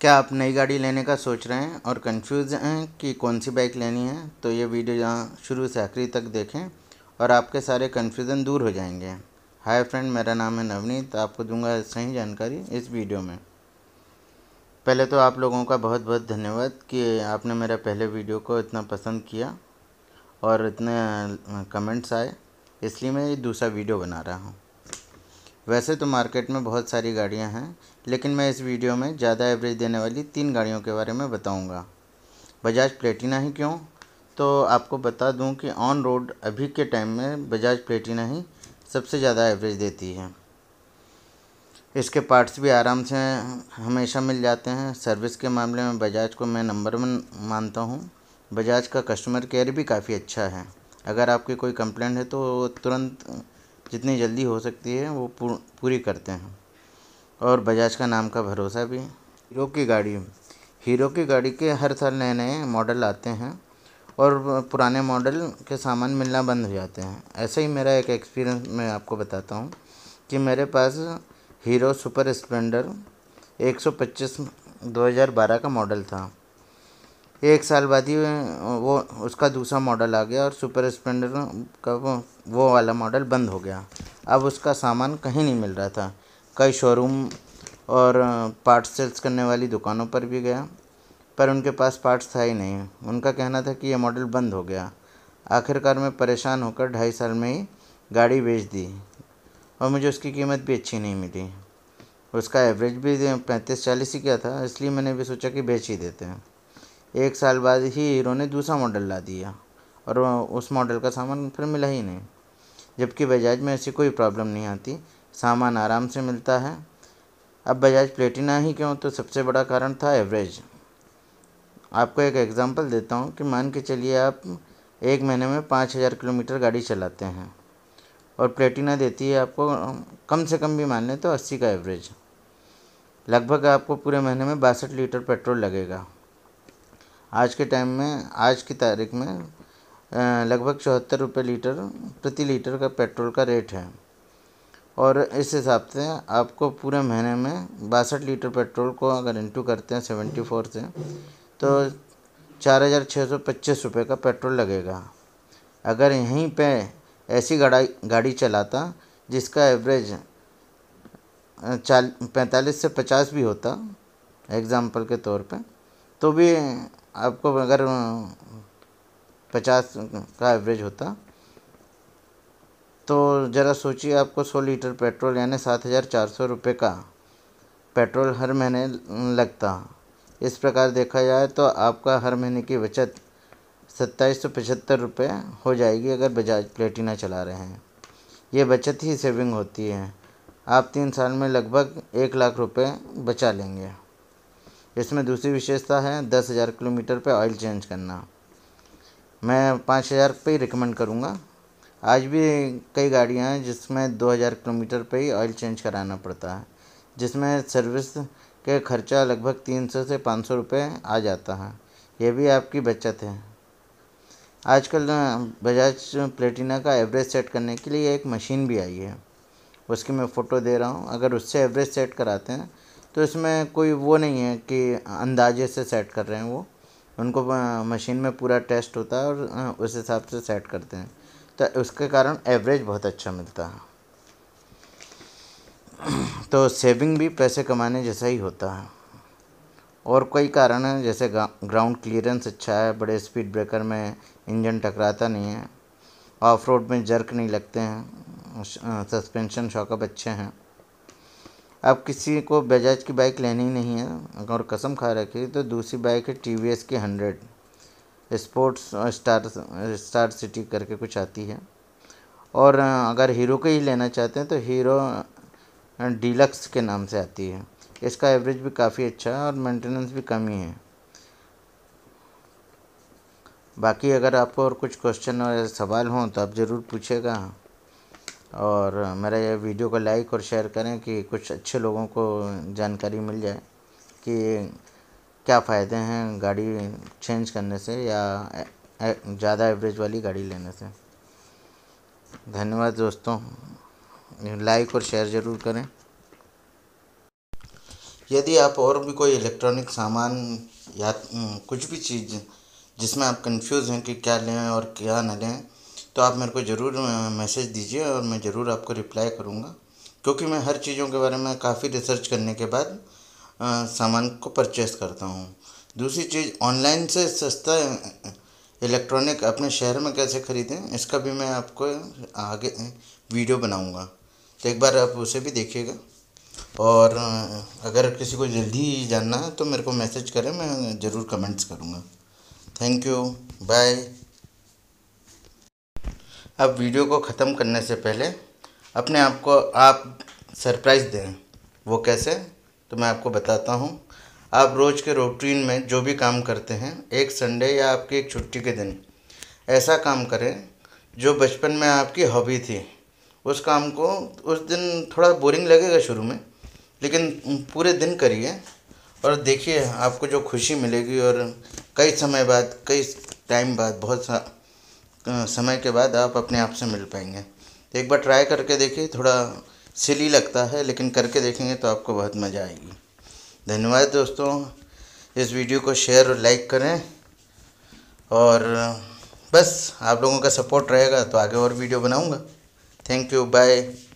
क्या आप नई गाड़ी लेने का सोच रहे हैं और कंफ्यूज हैं कि कौन सी बाइक लेनी है तो ये वीडियो यहाँ शुरू से आखिरी तक देखें और आपके सारे कन्फ्यूज़न दूर हो जाएंगे हाय फ्रेंड मेरा नाम है नवनीत आपको दूंगा सही जानकारी इस वीडियो में पहले तो आप लोगों का बहुत बहुत धन्यवाद कि आपने मेरा पहले वीडियो को इतना पसंद किया और इतने कमेंट्स आए इसलिए मैं ये दूसरा वीडियो बना रहा हूँ वैसे तो मार्केट में बहुत सारी गाड़ियाँ हैं लेकिन मैं इस वीडियो में ज़्यादा एवरेज देने वाली तीन गाड़ियों के बारे में बताऊँगा बजाज प्लेटिना ही क्यों तो आपको बता दूं कि ऑन रोड अभी के टाइम में बजाज प्लेटिना ही सबसे ज़्यादा एवरेज देती है इसके पार्ट्स भी आराम से हमेशा मिल जाते हैं सर्विस के मामले में बजाज को मैं नंबर वन मानता हूँ बजाज का कस्टमर केयर भी काफ़ी अच्छा है अगर आपकी कोई कंप्लेंट है तो तुरंत जितनी जल्दी हो सकती है वो पूरी करते हैं और बजाज का नाम का भरोसा भी हीरो की गाड़ी हीरो की गाड़ी के हर साल नए नए मॉडल आते हैं और पुराने मॉडल के सामान मिलना बंद हो जाते हैं ऐसा ही मेरा एक एक्सपीरियंस मैं आपको बताता हूँ कि मेरे पास हीरो सुपर स्प्लेंडर 125 2012 का मॉडल था एक साल बाद ही वो उसका दूसरा मॉडल आ गया और सुपर स्प्लेंडर का वो वो वाला मॉडल बंद हो गया अब उसका सामान कहीं नहीं मिल रहा था कई शोरूम और पार्ट्स सेल्स करने वाली दुकानों पर भी गया पर उनके पास पार्ट्स था ही नहीं उनका कहना था कि यह मॉडल बंद हो गया आखिरकार मैं परेशान होकर ढाई साल में ही गाड़ी बेच दी और मुझे उसकी कीमत भी अच्छी नहीं मिली उसका एवरेज भी पैंतीस चालीस ही क्या था इसलिए मैंने भी सोचा कि बेच ही देते हैं एक साल बाद ही हीरो ने दूसरा मॉडल ला दिया और उस मॉडल का सामान फिर मिला ही नहीं जबकि बजाज में ऐसी कोई प्रॉब्लम नहीं आती सामान आराम से मिलता है अब बजाज प्लेटिना ही क्यों तो सबसे बड़ा कारण था एवरेज आपको एक एग्ज़ाम्पल देता हूँ कि मान के चलिए आप एक महीने में पाँच हज़ार किलोमीटर गाड़ी चलाते हैं और प्लेटिना देती है आपको कम से कम भी मान लें तो अस्सी का एवरेज लगभग आपको पूरे महीने में बासठ लीटर पेट्रोल लगेगा आज के टाइम में आज की तारीख में लगभग चौहत्तर रुपये लीटर प्रति लीटर का पेट्रोल का रेट है और इस हिसाब से आपको पूरे महीने में बासठ लीटर पेट्रोल को अगर इंटू करते हैं सेवेंटी फोर से तो चार हज़ार छः सौ पच्चीस रुपये का पेट्रोल लगेगा अगर यहीं पे ऐसी गाड़ी गाड़ी चलाता जिसका एवरेज चाल पैंतालीस से पचास भी होता एग्ज़ाम्पल के तौर पे तो भी आपको अगर पचास का एवरेज होता तो ज़रा सोचिए आपको सौ लीटर पेट्रोल यानी सात हज़ार चार सौ रुपये का पेट्रोल हर महीने लगता इस प्रकार देखा जाए तो आपका हर महीने की बचत सत्ताईस सौ पचहत्तर रुपये हो जाएगी अगर बजाज प्लेटिना चला रहे हैं ये बचत ही सेविंग होती है आप तीन साल में लगभग एक लाख रुपए बचा लेंगे इसमें दूसरी विशेषता है दस हज़ार किलोमीटर पे ऑयल चेंज करना मैं पाँच हज़ार पे ही रिकमेंड करूँगा आज भी कई गाड़ियाँ हैं जिसमें दो हज़ार किलोमीटर पे ही ऑयल चेंज कराना पड़ता है जिसमें सर्विस के खर्चा लगभग तीन सौ से पाँच सौ रुपये आ जाता है यह भी आपकी बचत है आजकल बजाज प्लेटिना का एवरेज सेट करने के लिए एक मशीन भी आई है उसकी मैं फ़ोटो दे रहा हूँ अगर उससे एवरेज सेट कराते हैं तो इसमें कोई वो नहीं है कि अंदाजे से सेट कर रहे हैं वो उनको मशीन में पूरा टेस्ट होता है और उस हिसाब से सेट करते हैं तो उसके कारण एवरेज बहुत अच्छा मिलता है तो सेविंग भी पैसे कमाने जैसा ही होता है और कई कारण हैं जैसे ग्राउंड क्लियरेंस अच्छा है बड़े स्पीड ब्रेकर में इंजन टकराता नहीं है ऑफ रोड में जर्क नहीं लगते हैं सस्पेंशन शॉकअप अच्छे हैं अब किसी को बजाज की बाइक लेनी ही नहीं है और कसम खा रखी तो दूसरी बाइक है टी वी एस की hundred sports star star city करके कुछ आती है और अगर हीरो का ही लेना चाहते हैं तो हीरो डीलक्स के नाम से आती है इसका एवरेज भी काफ़ी अच्छा है और मेंटेनेंस भी कम ही है बाकी अगर आपको और कुछ क्वेश्चन और सवाल हों तो आप ज़रूर पूछेगा और मेरा ये वीडियो को लाइक और शेयर करें कि कुछ अच्छे लोगों को जानकारी मिल जाए कि क्या फ़ायदे हैं गाड़ी चेंज करने से या ज़्यादा एवरेज वाली गाड़ी लेने से धन्यवाद दोस्तों लाइक और शेयर ज़रूर करें यदि आप और भी कोई इलेक्ट्रॉनिक सामान या हम्म, कुछ भी चीज़ जिसमें आप कंफ्यूज हैं कि क्या लें और क्या न लें तो आप मेरे को ज़रूर मैसेज दीजिए और मैं ज़रूर आपको रिप्लाई करूँगा क्योंकि मैं हर चीज़ों के बारे में काफ़ी रिसर्च करने के बाद सामान को परचेस करता हूँ दूसरी चीज़ ऑनलाइन से सस्ता इलेक्ट्रॉनिक अपने शहर में कैसे ख़रीदें इसका भी मैं आपको आगे वीडियो बनाऊँगा तो एक बार आप उसे भी देखिएगा और अगर किसी को जल्दी जानना है तो मेरे को मैसेज करें मैं ज़रूर कमेंट्स करूँगा थैंक यू बाय अब वीडियो को ख़त्म करने से पहले अपने आप को आप सरप्राइज़ दें वो कैसे तो मैं आपको बताता हूँ आप रोज़ के रूटीन में जो भी काम करते हैं एक संडे या आपकी एक छुट्टी के दिन ऐसा काम करें जो बचपन में आपकी हॉबी थी उस काम को उस दिन थोड़ा बोरिंग लगेगा शुरू में लेकिन पूरे दिन करिए और देखिए आपको जो खुशी मिलेगी और कई समय बाद कई टाइम बाद बहुत सा समय के बाद आप अपने आप से मिल पाएंगे एक बार ट्राई करके देखिए थोड़ा सिली लगता है लेकिन करके देखेंगे तो आपको बहुत मज़ा आएगी धन्यवाद दोस्तों इस वीडियो को शेयर और लाइक करें और बस आप लोगों का सपोर्ट रहेगा तो आगे और वीडियो बनाऊँगा थैंक यू बाय